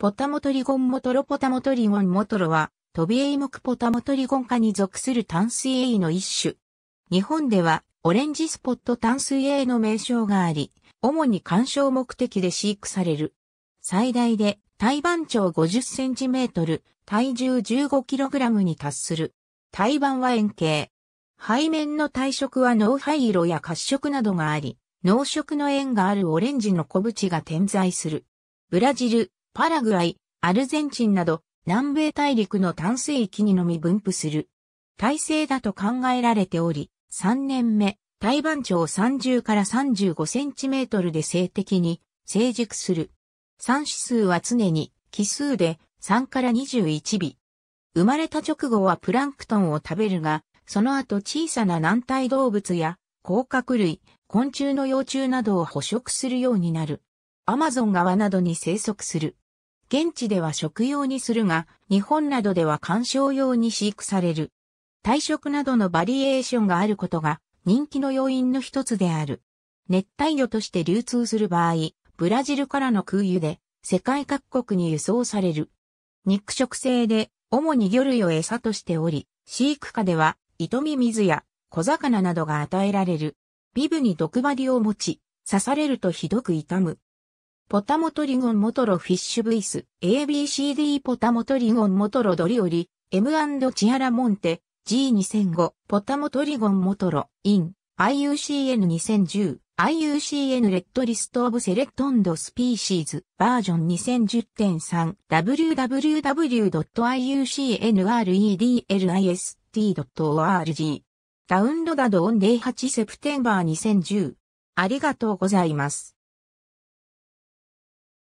ポタモトリゴンモトロポタモトリゴンモトロは、トビエイモクポタモトリゴン科に属する淡水エイの一種。日本では、オレンジスポット淡水エイの名称があり、主に鑑賞目的で飼育される。最大で、体盤長50センチメートル、体重15キログラムに達する。体盤は円形。背面の体色は脳灰色や褐色などがあり、脳色の円があるオレンジの小縁が点在する。ブラジル、パラグアイ、アルゼンチンなど南米大陸の淡水域にのみ分布する。体制だと考えられており、3年目、台湾長30から35センチメートルで性的に成熟する。産指数は常に奇数で3から21尾。生まれた直後はプランクトンを食べるが、その後小さな軟体動物や甲殻類、昆虫の幼虫などを捕食するようになる。アマゾン川などに生息する。現地では食用にするが、日本などでは観賞用に飼育される。退職などのバリエーションがあることが人気の要因の一つである。熱帯魚として流通する場合、ブラジルからの空輸で世界各国に輸送される。肉食性で主に魚類を餌としており、飼育下では糸見水や小魚などが与えられる。ビブに毒針を持ち、刺されるとひどく痛む。ポタモトリゴンモトロフィッシュブイス、ABCD ポタモトリゴンモトロドリオリ、M& チアラモンテ、G2005、ポタモトリゴンモトロ、イン、IUCN2010、IUCN レッドリストオブセレクトンドスピーシーズバージョン2010.3 www.iucnredlist.org ダウンロードオンイ8セプテンバー2010ありがとうございます。